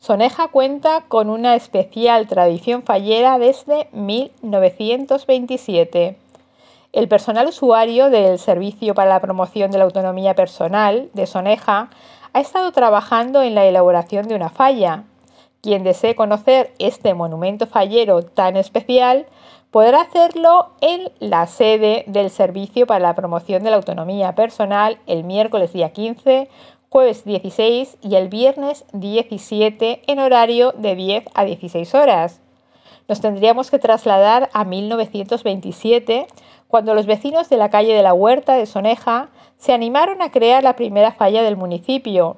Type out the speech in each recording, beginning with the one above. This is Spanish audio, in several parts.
Soneja cuenta con una especial tradición fallera desde 1927. El personal usuario del Servicio para la Promoción de la Autonomía Personal de Soneja ha estado trabajando en la elaboración de una falla. Quien desee conocer este monumento fallero tan especial podrá hacerlo en la sede del Servicio para la Promoción de la Autonomía Personal el miércoles día 15 jueves 16 y el viernes 17 en horario de 10 a 16 horas. Nos tendríamos que trasladar a 1927 cuando los vecinos de la calle de la Huerta de Soneja se animaron a crear la primera falla del municipio.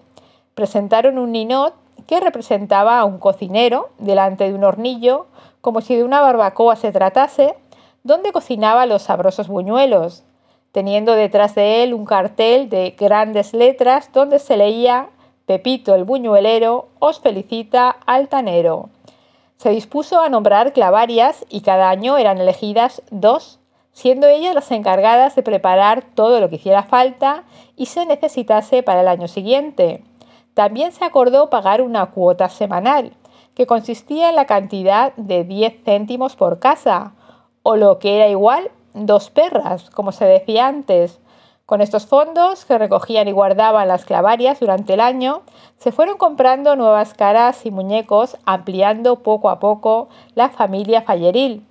Presentaron un ninot que representaba a un cocinero delante de un hornillo, como si de una barbacoa se tratase, donde cocinaba los sabrosos buñuelos teniendo detrás de él un cartel de grandes letras donde se leía Pepito el Buñuelero os felicita altanero. Se dispuso a nombrar clavarias y cada año eran elegidas dos, siendo ellas las encargadas de preparar todo lo que hiciera falta y se necesitase para el año siguiente. También se acordó pagar una cuota semanal, que consistía en la cantidad de 10 céntimos por casa, o lo que era igual dos perras, como se decía antes. Con estos fondos, que recogían y guardaban las clavarias durante el año, se fueron comprando nuevas caras y muñecos, ampliando poco a poco la familia Falleril.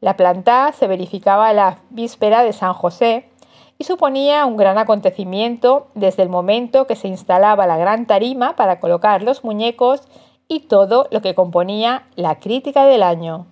La planta se verificaba la víspera de San José y suponía un gran acontecimiento desde el momento que se instalaba la gran tarima para colocar los muñecos y todo lo que componía la crítica del año.